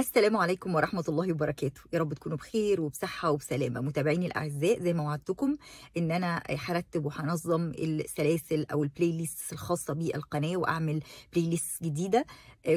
السلام عليكم ورحمة الله وبركاته يا رب تكونوا بخير وبصحة وبسلامة متابعيني الأعزاء زي ما وعدتكم إن أنا هرتب وهنظم السلاسل أو البلاي ليست الخاصة بالقناة وأعمل بلاي ليست جديدة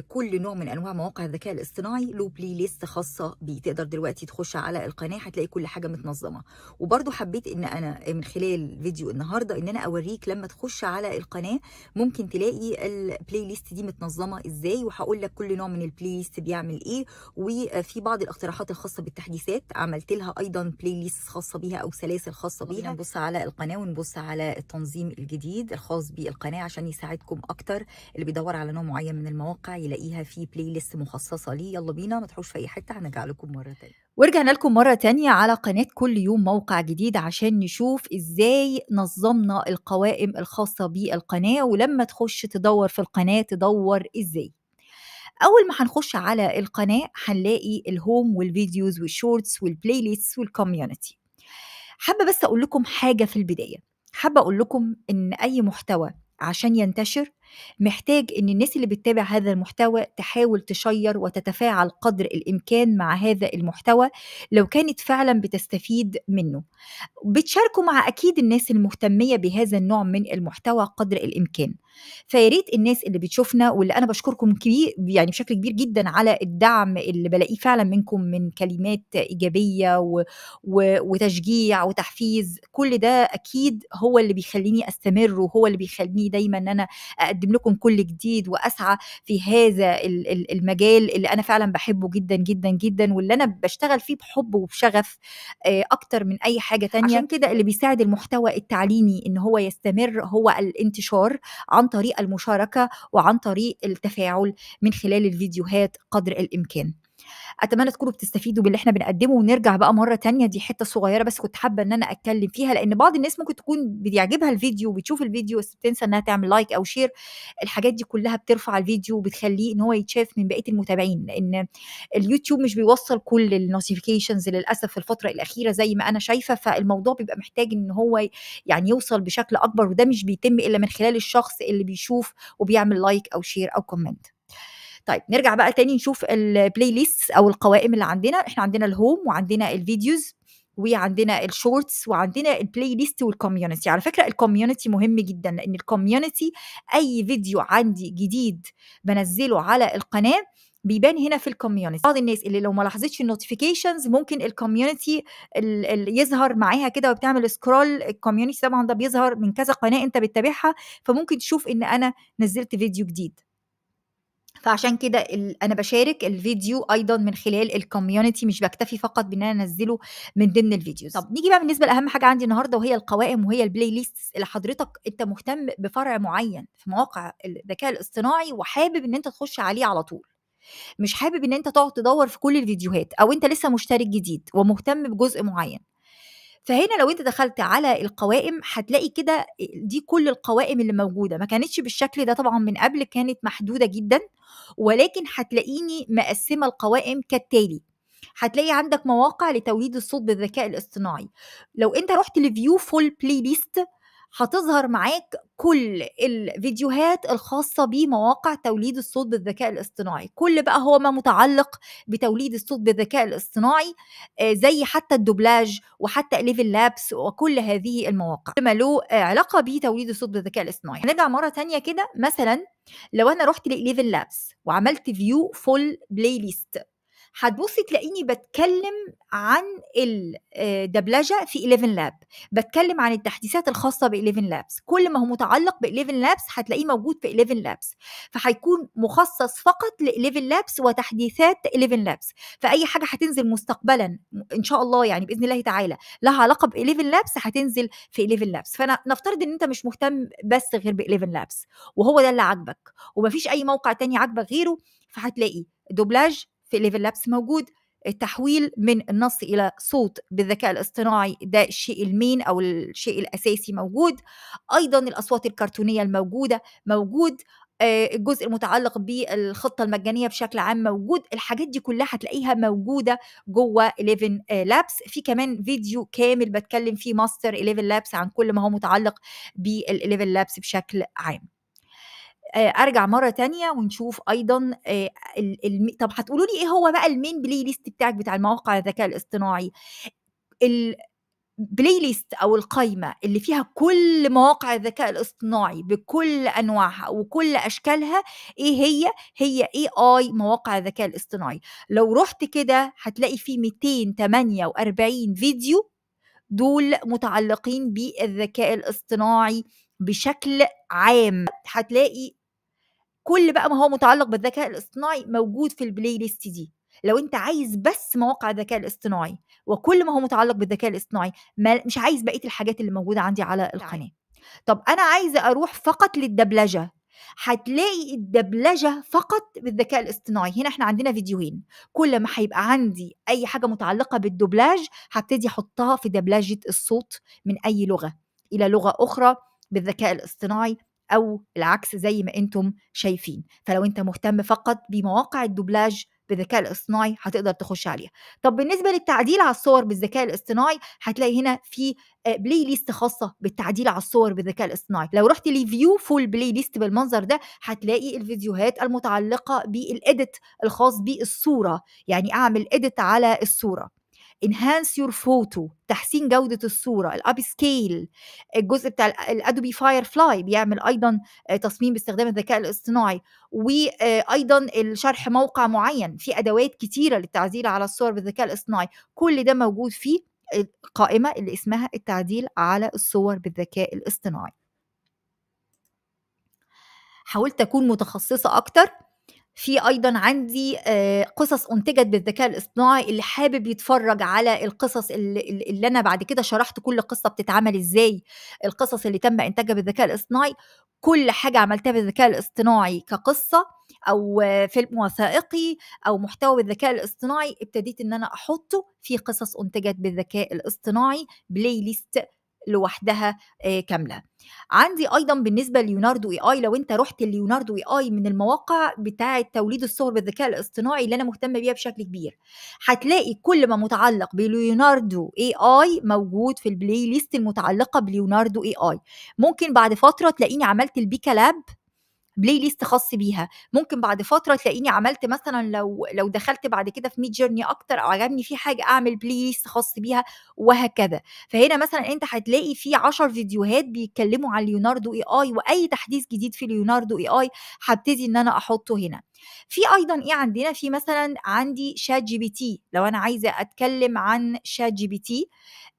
كل نوع من انواع مواقع الذكاء الاصطناعي له بلاي ليست خاصه بيه تقدر دلوقتي تخش على القناه هتلاقي كل حاجه متنظمه وبرده حبيت ان انا من خلال فيديو النهارده ان انا اوريك لما تخش على القناه ممكن تلاقي البلاي ليست دي متنظمه ازاي وهقول لك كل نوع من البلاي ليست بيعمل ايه وفي بعض الاقتراحات الخاصه بالتحديثات عملت لها ايضا بلاي ليست خاصه بيها او سلاسل خاصه بيها نبص على القناه ونبص على التنظيم الجديد الخاص بالقناه عشان يساعدكم اكتر اللي بيدور على نوع معين من المواقع يلاقيها في بلاي ليست مخصصه ليه يلا بينا ما تروحوش في اي حته هنرجع لكم مره تانية ورجعنا لكم مره تانية على قناه كل يوم موقع جديد عشان نشوف ازاي نظمنا القوائم الخاصه بالقناه ولما تخش تدور في القناه تدور ازاي اول ما هنخش على القناه هنلاقي الهوم والفيديوز والشورتس والبلاي ليست والكوميونتي حابه بس اقول لكم حاجه في البدايه حابه اقول لكم ان اي محتوى عشان ينتشر محتاج ان الناس اللي بتتابع هذا المحتوى تحاول تشير وتتفاعل قدر الامكان مع هذا المحتوى لو كانت فعلا بتستفيد منه بتشاركوا مع اكيد الناس المهتميه بهذا النوع من المحتوى قدر الامكان فيا ريت الناس اللي بتشوفنا واللي انا بشكركم كبير يعني بشكل كبير جدا على الدعم اللي بلاقيه فعلا منكم من كلمات ايجابيه و... و... وتشجيع وتحفيز كل ده اكيد هو اللي بيخليني استمر وهو اللي بيخليني دايما ان انا أقدم اقدم لكم كل جديد واسعى في هذا المجال اللي انا فعلا بحبه جدا جدا جدا واللي انا بشتغل فيه بحب وبشغف آه، اكتر من اي حاجه تانية عشان كده اللي بيساعد المحتوى التعليمي ان هو يستمر هو الانتشار عن طريق المشاركه وعن طريق التفاعل من خلال الفيديوهات قدر الامكان اتمنى تكونوا بتستفيدوا باللي احنا بنقدمه ونرجع بقى مره تانية دي حته صغيره بس كنت حابه ان انا اتكلم فيها لان بعض الناس ممكن تكون بيعجبها الفيديو وبتشوف الفيديو بس بتنسى انها تعمل لايك او شير الحاجات دي كلها بترفع الفيديو وبتخليه ان هو يتشاف من بقيه المتابعين لان اليوتيوب مش بيوصل كل النوتيفيكيشنز للاسف في الفتره الاخيره زي ما انا شايفه فالموضوع بيبقى محتاج ان هو يعني يوصل بشكل اكبر وده مش بيتم الا من خلال الشخص اللي بيشوف وبيعمل لايك او شير او كومنت طيب نرجع بقى تاني نشوف البلاي ليست او القوائم اللي عندنا احنا عندنا الهوم وعندنا الفيديوز وعندنا الشورتس وعندنا البلاي ليست والكوميونتي على فكره الكوميونتي مهم جدا لان الكوميونتي اي فيديو عندي جديد بنزله على القناه بيبان هنا في الكوميونتي بعض الناس اللي لو ما لاحظتش النوتيفيكيشنز ممكن الكوميونتي يظهر معاها كده وبتعمل سكرول الكوميونتي طبعا ده بيظهر من كذا قناه انت بتتابعها فممكن تشوف ان انا نزلت فيديو جديد فعشان كده انا بشارك الفيديو ايضا من خلال الكوميونتي مش بكتفي فقط بان انا انزله من ضمن الفيديوز طب نيجي بقى بالنسبه لاهم حاجه عندي النهارده وهي القوائم وهي البلاي ليست اللي حضرتك انت مهتم بفرع معين في مواقع الذكاء الاصطناعي وحابب ان انت تخش عليه على طول مش حابب ان انت تقعد تدور في كل الفيديوهات او انت لسه مشترك جديد ومهتم بجزء معين فهنا لو انت دخلت على القوائم هتلاقي كده دي كل القوائم اللي موجوده ما كانتش بالشكل ده طبعا من قبل كانت محدوده جدا ولكن هتلاقيني مقسمه القوائم كالتالي هتلاقي عندك مواقع لتوليد الصوت بالذكاء الاصطناعي لو انت رحت لفيو فول بلاي ليست هتظهر معاك كل الفيديوهات الخاصة بمواقع توليد الصوت بالذكاء الاصطناعي كل بقى هو ما متعلق بتوليد الصوت بالذكاء الاصطناعي آه، زي حتى الدوبلاج وحتى ليفل لابس وكل هذه المواقع ما له علاقة بتوليد الصوت بالذكاء الاصطناعي هنرجع مرة تانية كده مثلا لو انا رحت لإليفن لابس وعملت فيو فول بلاي ليست هتبصي تلاقيني بتكلم عن الدبلجه آه، في 11 لاب بتكلم عن التحديثات الخاصه ب 11 لابس كل ما هو متعلق ب 11 لابس هتلاقيه موجود في 11 لابس فهيكون مخصص فقط ل 11 لابس وتحديثات 11 لابس فاي حاجه هتنزل مستقبلا ان شاء الله يعني باذن الله تعالى لها علاقه ب 11 لابس هتنزل في 11 لابس فانا نفترض ان انت مش مهتم بس غير ب 11 لابس وهو ده اللي عاجبك ومفيش اي موقع تاني عاجبك غيره فهتلاقي دوبلاج في ليفل لابس موجود التحويل من النص الى صوت بالذكاء الاصطناعي ده الشيء المين او الشيء الاساسي موجود ايضا الاصوات الكرتونيه الموجوده موجود آه، الجزء المتعلق بالخطه المجانيه بشكل عام موجود الحاجات دي كلها هتلاقيها موجوده جوه 11 لابس آه، في كمان فيديو كامل بتكلم فيه ماستر 11 لابس عن كل ما هو متعلق بال 11 لابس بشكل عام ارجع مره تانية ونشوف ايضا طب هتقولوا لي ايه هو بقى المين بلاي ليست بتاعك بتاع المواقع الذكاء الاصطناعي البلاي ليست او القائمه اللي فيها كل مواقع الذكاء الاصطناعي بكل انواعها وكل اشكالها ايه هي هي اي اي مواقع الذكاء الاصطناعي لو رحت كده هتلاقي في 248 فيديو دول متعلقين بالذكاء الاصطناعي بشكل عام هتلاقي كل بقى ما هو متعلق بالذكاء الاصطناعي موجود في البلاي ليست دي لو انت عايز بس مواقع الذكاء الاصطناعي وكل ما هو متعلق بالذكاء الاصطناعي مش عايز بقيه الحاجات اللي موجوده عندي على القناه طب انا عايزه اروح فقط للدبلجه هتلاقي الدبلجة فقط بالذكاء الاصطناعي هنا احنا عندنا فيديوهين كل ما هيبقى عندي اي حاجة متعلقة بالدبلاج هبتدي احطها في دبلجة الصوت من اي لغة الى لغة اخرى بالذكاء الاصطناعي او العكس زي ما انتم شايفين فلو انت مهتم فقط بمواقع الدوبلاج بالذكاء الاصطناعي هتقدر تخش عليها طب بالنسبه للتعديل على الصور بالذكاء الاصطناعي هتلاقي هنا في بلاي آه، ليست خاصه بالتعديل على الصور بالذكاء الاصطناعي لو رحت لفيو فول بلاي ليست بالمنظر ده هتلاقي الفيديوهات المتعلقه بالاديت الخاص بالصوره يعني اعمل اديت على الصوره انهانس يور فوتو تحسين جودة الصورة الاب سكيل الجزء بتاع الادوبي فاير فلاي بيعمل ايضا آه، تصميم باستخدام الذكاء الاصطناعي وايضا آه، الشرح موقع معين في ادوات كتيرة للتعديل على الصور بالذكاء الاصطناعي كل ده موجود في القائمة اللي اسمها التعديل على الصور بالذكاء الاصطناعي حاولت اكون متخصصه اكتر في ايضا عندي آه، قصص انتجت بالذكاء الاصطناعي اللي حابب يتفرج على القصص اللي, اللي انا بعد كده شرحت كل قصه بتتعمل ازاي القصص اللي تم انتاجها بالذكاء الاصطناعي كل حاجه عملتها بالذكاء الاصطناعي كقصه او فيلم وثائقي او محتوى بالذكاء الاصطناعي ابتديت ان انا احطه في قصص انتجت بالذكاء الاصطناعي بلاي ليست لوحدها كامله عندي ايضا بالنسبه ليوناردو اي اي لو انت رحت ليوناردو اي اي من المواقع بتاعه توليد الصور بالذكاء الاصطناعي اللي انا مهتمه بيها بشكل كبير هتلاقي كل ما متعلق بليوناردو اي اي موجود في البلاي ليست المتعلقه بليوناردو اي اي ممكن بعد فتره تلاقيني عملت البيكا لاب بلاي ليست خاص بيها ممكن بعد فتره تلاقيني عملت مثلا لو لو دخلت بعد كده في ميد جيرني اكتر او عجبني في حاجه اعمل بلاي ليست خاص بيها وهكذا فهنا مثلا انت هتلاقي في 10 فيديوهات بيتكلموا عن ليوناردو اي اي واي تحديث جديد في ليوناردو اي اي هبتدي ان انا احطه هنا في ايضا ايه عندنا في مثلا عندي شات جي بي تي لو انا عايزه اتكلم عن شات جي بي تي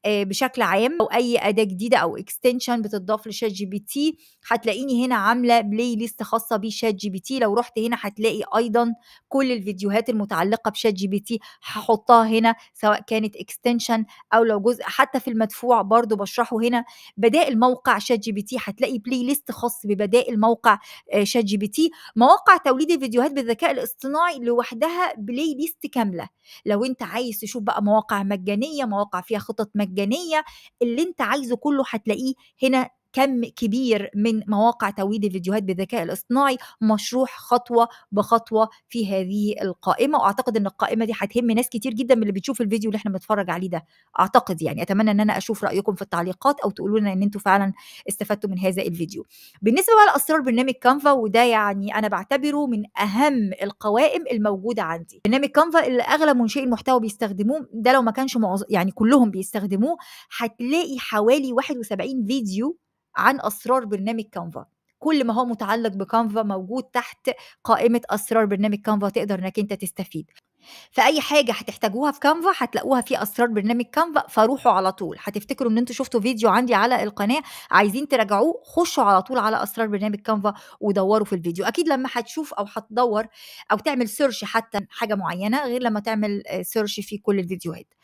بشكل عام او اي اداه جديده او اكستنشن بتضاف لشات جي بي تي هتلاقيني هنا عامله بلاي ليست خاصه بشات جي بي تي لو رحت هنا هتلاقي ايضا كل الفيديوهات المتعلقه بشات جي بي تي هحطها هنا سواء كانت اكستنشن او لو جزء حتى في المدفوع برضو بشرحه هنا بدائل موقع شات جي بي تي هتلاقي بلاي ليست خاص ببدائل موقع شات جي بي تي مواقع توليد الفيديوهات فيديوهات بالذكاء الاصطناعي لوحدها بلاي ليست كامله لو انت عايز تشوف بقى مواقع مجانيه مواقع فيها خطط مجانيه اللي انت عايزه كله هتلاقيه هنا كم كبير من مواقع توليد الفيديوهات بالذكاء الاصطناعي مشروح خطوه بخطوه في هذه القائمه واعتقد ان القائمه دي هتهم ناس كتير جدا من اللي بتشوف الفيديو اللي احنا بنتفرج عليه ده اعتقد يعني اتمنى ان انا اشوف رايكم في التعليقات او تقولوا لنا ان انتم فعلا استفدتوا من هذا الفيديو بالنسبه بقى لاسرار برنامج كانفا وده يعني انا بعتبره من اهم القوائم الموجوده عندي برنامج كانفا اللي اغلب منشئي المحتوى بيستخدموه ده لو ما كانش معظ... يعني كلهم بيستخدموه هتلاقي حوالي 71 فيديو عن اسرار برنامج كانفا كل ما هو متعلق بكانفا موجود تحت قائمه اسرار برنامج كانفا تقدر انك انت تستفيد فاي حاجه هتحتاجوها في كانفا هتلاقوها في اسرار برنامج كانفا فروحوا على طول هتفتكروا ان انتوا شفتوا فيديو عندي على القناه عايزين تراجعوه خشوا على طول على اسرار برنامج كانفا ودوروا في الفيديو اكيد لما هتشوف او هتدور او تعمل سيرش حتى حاجه معينه غير لما تعمل سيرش آه، في كل الفيديوهات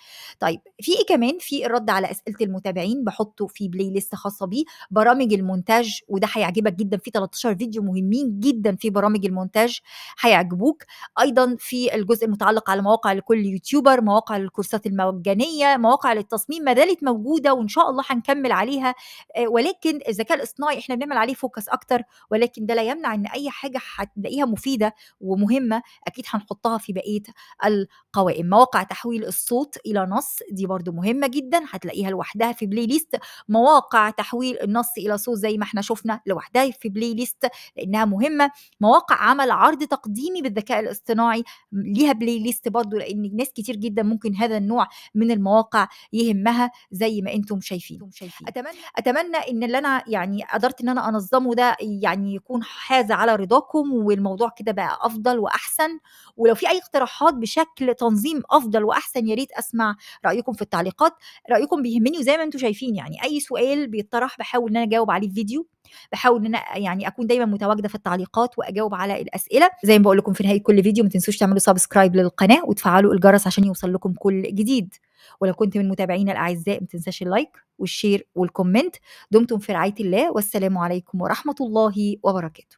طيب في ايه كمان في الرد على اسئله المتابعين بحطه في بلاي ليست خاصه بيه برامج المونتاج وده هيعجبك جدا في 13 فيديو مهمين جدا في برامج المونتاج هيعجبوك ايضا في الجزء المتعلق تتعلق على مواقع لكل يوتيوبر مواقع للكورسات المجانيه مواقع للتصميم ما زالت موجوده وان شاء الله هنكمل عليها آه، ولكن الذكاء الاصطناعي احنا بنعمل عليه فوكس اكتر ولكن ده لا يمنع ان اي حاجه هتلاقيها مفيده ومهمه اكيد هنحطها في بقيه القوائم مواقع تحويل الصوت الى نص دي برده مهمه جدا هتلاقيها لوحدها في بلاي ليست مواقع تحويل النص الى صوت زي ما احنا شفنا لوحدها في بلاي ليست لانها مهمه مواقع عمل عرض تقديمي بالذكاء الاصطناعي ليها بلاي البلاي ليست برضو لان ناس كتير جدا ممكن هذا النوع من المواقع يهمها زي ما انتم شايفين اتمنى اتمنى ان اللي انا يعني قدرت ان انا انظمه ده يعني يكون حاز على رضاكم والموضوع كده بقى افضل واحسن ولو في اي اقتراحات بشكل تنظيم افضل واحسن يا ريت اسمع رايكم في التعليقات رايكم بيهمني وزي ما انتم شايفين يعني اي سؤال بيطرح بحاول ان انا اجاوب عليه في فيديو بحاول ان انا يعني اكون دايما متواجده في التعليقات واجاوب على الاسئله زي ما بقول لكم في نهايه كل فيديو ما تنسوش تعملوا سبسكرايب للقناه وتفعلوا الجرس عشان يوصل لكم كل جديد ولو كنت من متابعينا الاعزاء ما تنساش اللايك والشير والكومنت دمتم في رعايه الله والسلام عليكم ورحمه الله وبركاته